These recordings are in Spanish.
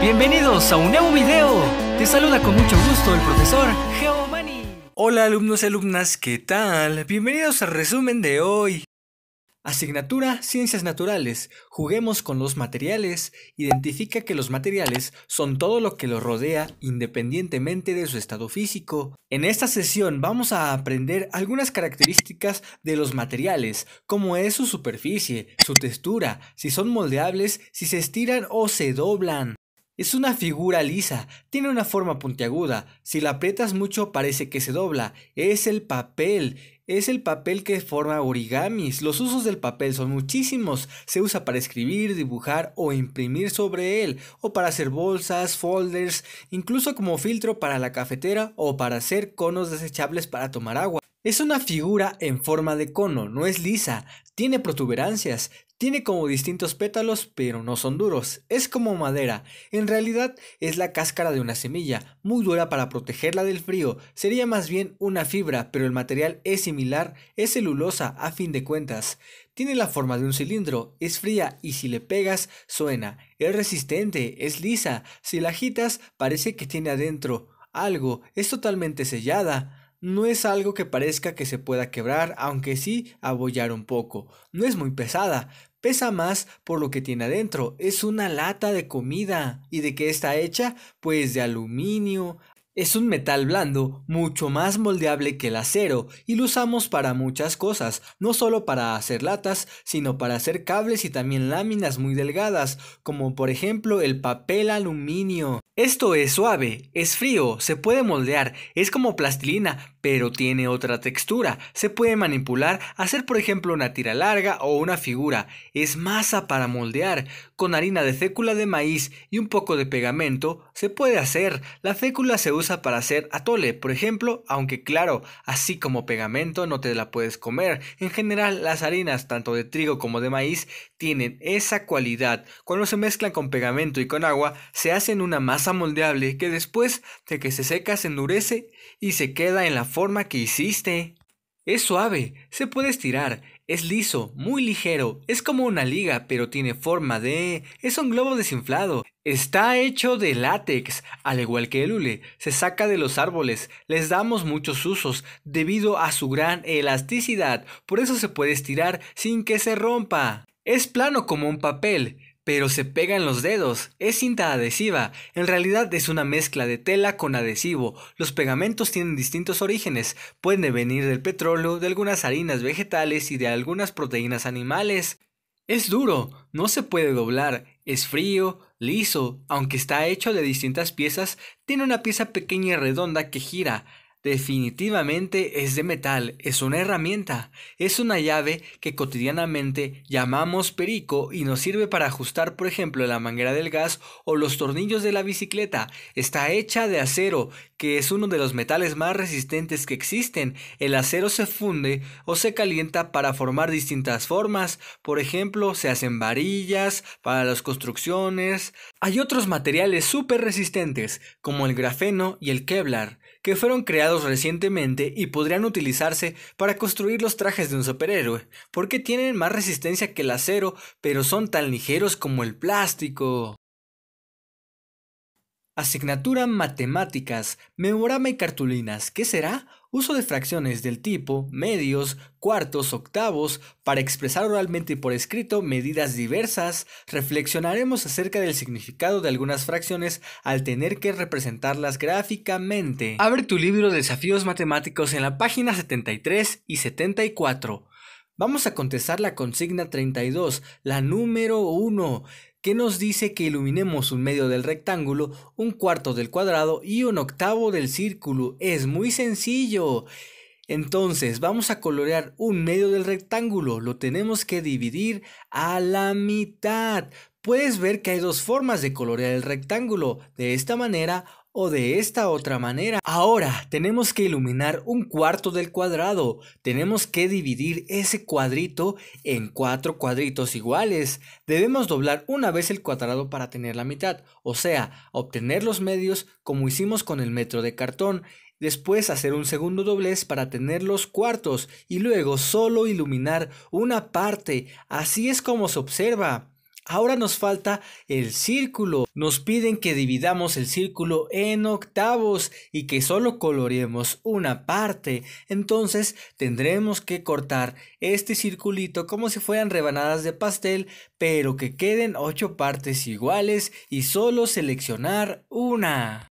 Bienvenidos a un nuevo video. Te saluda con mucho gusto el profesor Geomani. Hola alumnos y alumnas, ¿qué tal? Bienvenidos al resumen de hoy. Asignatura Ciencias Naturales. Juguemos con los materiales. Identifica que los materiales son todo lo que los rodea independientemente de su estado físico. En esta sesión vamos a aprender algunas características de los materiales, como es su superficie, su textura, si son moldeables, si se estiran o se doblan. Es una figura lisa, tiene una forma puntiaguda, si la aprietas mucho parece que se dobla, es el papel, es el papel que forma origamis. Los usos del papel son muchísimos. Se usa para escribir, dibujar o imprimir sobre él, o para hacer bolsas, folders, incluso como filtro para la cafetera o para hacer conos desechables para tomar agua. Es una figura en forma de cono, no es lisa, tiene protuberancias, tiene como distintos pétalos, pero no son duros. Es como madera. En realidad es la cáscara de una semilla, muy dura para protegerla del frío. Sería más bien una fibra, pero el material es similar, es celulosa a fin de cuentas. Tiene la forma de un cilindro, es fría y si le pegas suena. Es resistente, es lisa. Si la agitas parece que tiene adentro algo. Es totalmente sellada. No es algo que parezca que se pueda quebrar, aunque sí abollar un poco. No es muy pesada, Pesa más por lo que tiene adentro. Es una lata de comida. ¿Y de qué está hecha? Pues de aluminio, es un metal blando mucho más moldeable que el acero y lo usamos para muchas cosas, no solo para hacer latas, sino para hacer cables y también láminas muy delgadas, como por ejemplo el papel aluminio. Esto es suave, es frío, se puede moldear, es como plastilina, pero tiene otra textura, se puede manipular, hacer por ejemplo una tira larga o una figura, es masa para moldear, con harina de fécula de maíz y un poco de pegamento se puede hacer, la fécula se usa usa para hacer atole, por ejemplo, aunque claro, así como pegamento no te la puedes comer. En general, las harinas, tanto de trigo como de maíz, tienen esa cualidad. Cuando se mezclan con pegamento y con agua, se hacen una masa moldeable que después de que se seca se endurece y se queda en la forma que hiciste. Es suave, se puede estirar, es liso, muy ligero, es como una liga, pero tiene forma de... es un globo desinflado. Está hecho de látex, al igual que el hule, se saca de los árboles, les damos muchos usos debido a su gran elasticidad, por eso se puede estirar sin que se rompa. Es plano como un papel, pero se pega en los dedos. Es cinta adhesiva. En realidad es una mezcla de tela con adhesivo. Los pegamentos tienen distintos orígenes. Pueden venir del petróleo, de algunas harinas vegetales y de algunas proteínas animales. Es duro, no se puede doblar, es frío, liso, aunque está hecho de distintas piezas, tiene una pieza pequeña y redonda que gira. Definitivamente es de metal, es una herramienta, es una llave que cotidianamente llamamos perico y nos sirve para ajustar por ejemplo la manguera del gas o los tornillos de la bicicleta. Está hecha de acero, que es uno de los metales más resistentes que existen. El acero se funde o se calienta para formar distintas formas, por ejemplo se hacen varillas para las construcciones. Hay otros materiales súper resistentes como el grafeno y el Kevlar, que fueron creados recientemente y podrían utilizarse para construir los trajes de un superhéroe, porque tienen más resistencia que el acero, pero son tan ligeros como el plástico. Asignatura Matemáticas, Memorama y Cartulinas, ¿qué será? Uso de fracciones del tipo medios, cuartos, octavos, para expresar oralmente y por escrito medidas diversas, reflexionaremos acerca del significado de algunas fracciones al tener que representarlas gráficamente. Abre tu libro de Desafíos Matemáticos en la página 73 y 74. Vamos a contestar la consigna 32, la número 1 que nos dice que iluminemos un medio del rectángulo, un cuarto del cuadrado y un octavo del círculo. Es muy sencillo. Entonces vamos a colorear un medio del rectángulo, lo tenemos que dividir a la mitad. Puedes ver que hay dos formas de colorear el rectángulo, de esta manera o de esta otra manera. Ahora tenemos que iluminar un cuarto del cuadrado. Tenemos que dividir ese cuadrito en cuatro cuadritos iguales. Debemos doblar una vez el cuadrado para tener la mitad, o sea, obtener los medios como hicimos con el metro de cartón. Después hacer un segundo doblez para tener los cuartos y luego solo iluminar una parte. Así es como se observa. Ahora nos falta el círculo. Nos piden que dividamos el círculo en octavos y que solo coloreemos una parte. Entonces tendremos que cortar este circulito como si fueran rebanadas de pastel, pero que queden ocho partes iguales y solo seleccionar una.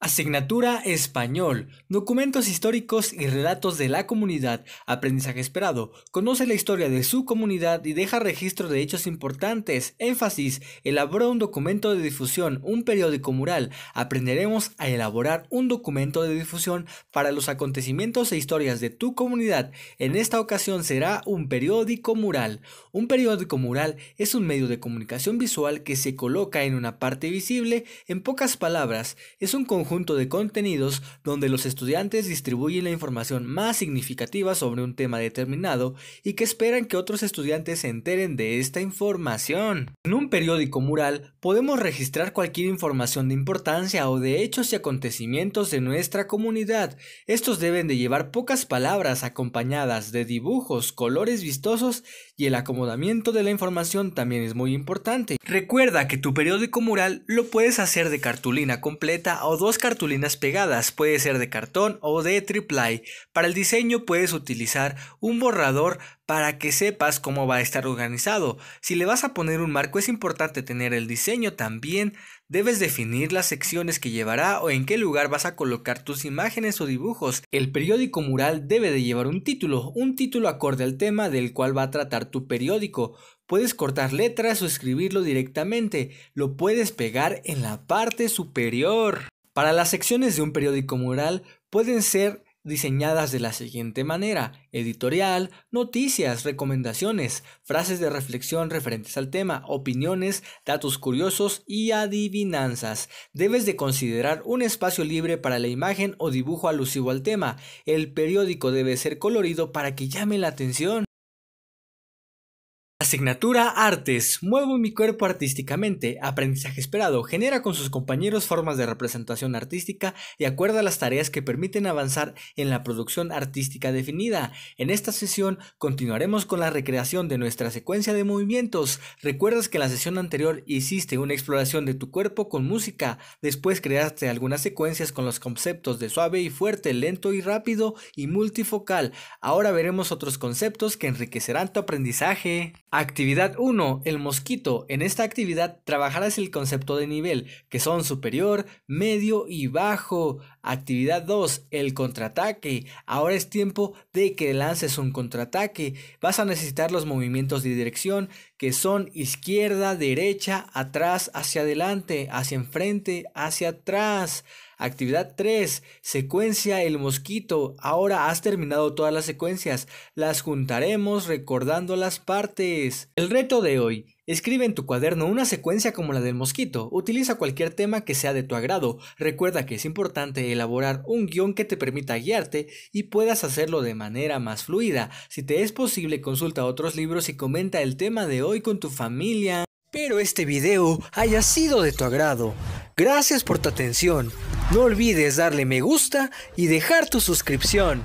Asignatura Español. Documentos históricos y relatos de la comunidad. Aprendizaje esperado. Conoce la historia de su comunidad y deja registro de hechos importantes. Énfasis. Elabora un documento de difusión, un periódico mural. Aprenderemos a elaborar un documento de difusión para los acontecimientos e historias de tu comunidad. En esta ocasión será un periódico mural. Un periódico mural es un medio de comunicación visual que se coloca en una parte visible. En pocas palabras, es un conjunto conjunto de contenidos donde los estudiantes distribuyen la información más significativa sobre un tema determinado y que esperan que otros estudiantes se enteren de esta información. En un periódico mural podemos registrar cualquier información de importancia o de hechos y acontecimientos de nuestra comunidad. Estos deben de llevar pocas palabras acompañadas de dibujos, colores vistosos y el acomodamiento de la información también es muy importante. Recuerda que tu periódico mural lo puedes hacer de cartulina completa o dos cartulinas pegadas, puede ser de cartón o de triple. Para el diseño puedes utilizar un borrador para que sepas cómo va a estar organizado. Si le vas a poner un marco es importante tener el diseño también Debes definir las secciones que llevará o en qué lugar vas a colocar tus imágenes o dibujos. El periódico mural debe de llevar un título, un título acorde al tema del cual va a tratar tu periódico. Puedes cortar letras o escribirlo directamente. Lo puedes pegar en la parte superior. Para las secciones de un periódico mural pueden ser diseñadas de la siguiente manera. Editorial, noticias, recomendaciones, frases de reflexión referentes al tema, opiniones, datos curiosos y adivinanzas. Debes de considerar un espacio libre para la imagen o dibujo alusivo al tema. El periódico debe ser colorido para que llame la atención. Asignatura Artes. Muevo mi cuerpo artísticamente. Aprendizaje esperado. Genera con sus compañeros formas de representación artística y acuerda las tareas que permiten avanzar en la producción artística definida. En esta sesión continuaremos con la recreación de nuestra secuencia de movimientos. Recuerdas que en la sesión anterior hiciste una exploración de tu cuerpo con música. Después creaste algunas secuencias con los conceptos de suave y fuerte, lento y rápido y multifocal. Ahora veremos otros conceptos que enriquecerán tu aprendizaje. Actividad 1. El mosquito. En esta actividad trabajarás el concepto de nivel, que son superior, medio y bajo. Actividad 2, el contraataque. Ahora es tiempo de que lances un contraataque. Vas a necesitar los movimientos de dirección que son izquierda, derecha, atrás, hacia adelante, hacia enfrente, hacia atrás. Actividad 3. Secuencia el mosquito. Ahora has terminado todas las secuencias. Las juntaremos recordando las partes. El reto de hoy Escribe en tu cuaderno una secuencia como la del mosquito. Utiliza cualquier tema que sea de tu agrado. Recuerda que es importante elaborar un guión que te permita guiarte y puedas hacerlo de manera más fluida. Si te es posible, consulta otros libros y comenta el tema de hoy con tu familia. Espero este video haya sido de tu agrado. Gracias por tu atención. No olvides darle me gusta y dejar tu suscripción.